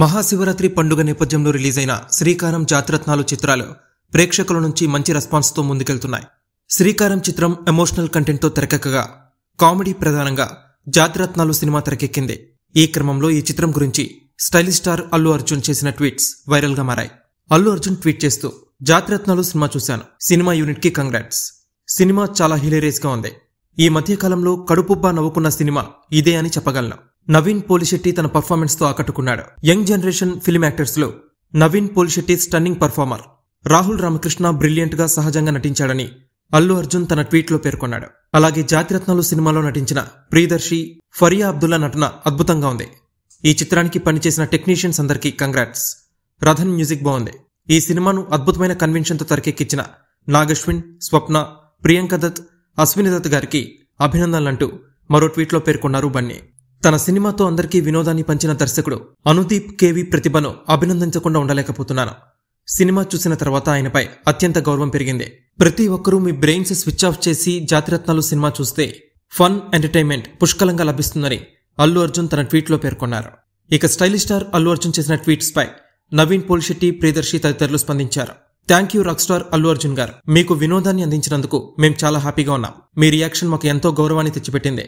మహాశివరాత్రి పండుగ నేపథ్యంలో రిలీజ్ అయిన శ్రీకారం జాతరత్నాలు చిత్రాలు ప్రేక్షకుల నుంచి మంచి రెస్పాన్స్తో ముందుకెళ్తున్నాయి శ్రీకారం చిత్రం ఎమోషనల్ కంటెంట్తో తెరకెక్కగా కామెడీ ప్రధానంగా జాతిరత్నాలు సినిమా తెరకెక్కింది ఈ క్రమంలో ఈ చిత్రం గురించి స్టైలిష్ స్టార్ అల్లు అర్జున్ చేసిన ట్వీట్స్ వైరల్గా మారాయి అల్లు అర్జున్ ట్వీట్ చేస్తూ జాతరత్నాలు సినిమా చూశాను సినిమా యూనిట్కి కంగ్రాట్స్ సినిమా చాలా హిలేరియస్గా ఉంది ఈ మధ్యకాలంలో కడుపుబ్బా నవ్వుకున్న సినిమా ఇదే అని చెప్పగలను నవీన్ పోలిశెట్టి తన పర్ఫార్మెన్స్తో ఆకట్టుకున్నాడు యంగ్ జనరేషన్ ఫిలిం యాక్టర్స్లో నవీన్ పోలిశెట్టి స్టన్నింగ్ పర్ఫార్మర్ రాహుల్ రామకృష్ణ బ్రిలియంట్గా సహజంగా నటించాడని అల్లు అర్జున్ తన ట్వీట్లో పేర్కొన్నాడు అలాగే జాతిరత్నాలు సినిమాలో నటించిన ప్రియదర్శి ఫరియా అబ్దుల్లా నటన అద్భుతంగా ఉంది ఈ చిత్రానికి పనిచేసిన టెక్నీషియన్స్ అందరికీ కంగ్రాట్స్ రథన్ మ్యూజిక్ బాగుంది ఈ సినిమాను అద్భుతమైన కన్వెన్షన్తో తెరకెక్కించిన నాగశ్విన్ స్వప్న ప్రియాంక దత్ అశ్విని దత్ గారికి అభినందనలంటూ మరో ట్వీట్లో పేర్కొన్నారు బన్నీ తన సినిమాతో అందరికీ వినోదాన్ని పంచిన దర్శకుడు అనుదీప్ కేవి ప్రతిభను అభినందించకుండా ఉండలేకపోతున్నాను సినిమా చూసిన తర్వాత ఆయనపై అత్యంత గౌరవం పెరిగింది ప్రతి ఒక్కరూ మీ బ్రెయిన్స్ స్విచ్ ఆఫ్ చేసి జాతిరత్నాలు సినిమా చూస్తే ఫన్ ఎంటర్టైన్మెంట్ పుష్కలంగా లభిస్తుందని అల్లు అర్జున్ తన ట్వీట్లో పేర్కొన్నారు ఇక స్టైలిష్ స్టార్ అల్లు అర్జున్ చేసిన ట్వీట్స్పై నవీన్ పోల్శెట్టి ప్రియదర్శి తదితరులు స్పందించారు thank you rock star Allu Arjun గారు మీకు వినోదాన్ని అందించినందుకు మేము చాలా హ్యాపీగా ఉన్నాం మీ రియాక్షన్ మాకు ఎంతో గౌరవాన్ని తెచ్చిపెట్టింది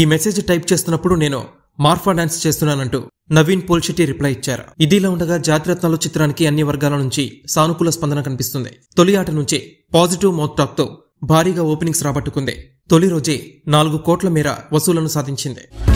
ఈ మెసేజ్ టైప్ చేస్తున్నప్పుడు నేను మార్ఫా డాన్స్ చేస్తున్నానంటూ నవీన్ పోల్షెట్టి రిప్లై ఇచ్చారు ఇదిలా ఉండగా జాతిరత్నాలు చిత్రానికి అన్ని వర్గాల నుంచి సానుకూల స్పందన కనిపిస్తుంది తొలి ఆట నుంచి పాజిటివ్ మౌత్ తో భారీగా ఓపెనింగ్స్ రాబట్టుకుంది తొలి రోజే నాలుగు కోట్ల మేర వసూలను సాధించింది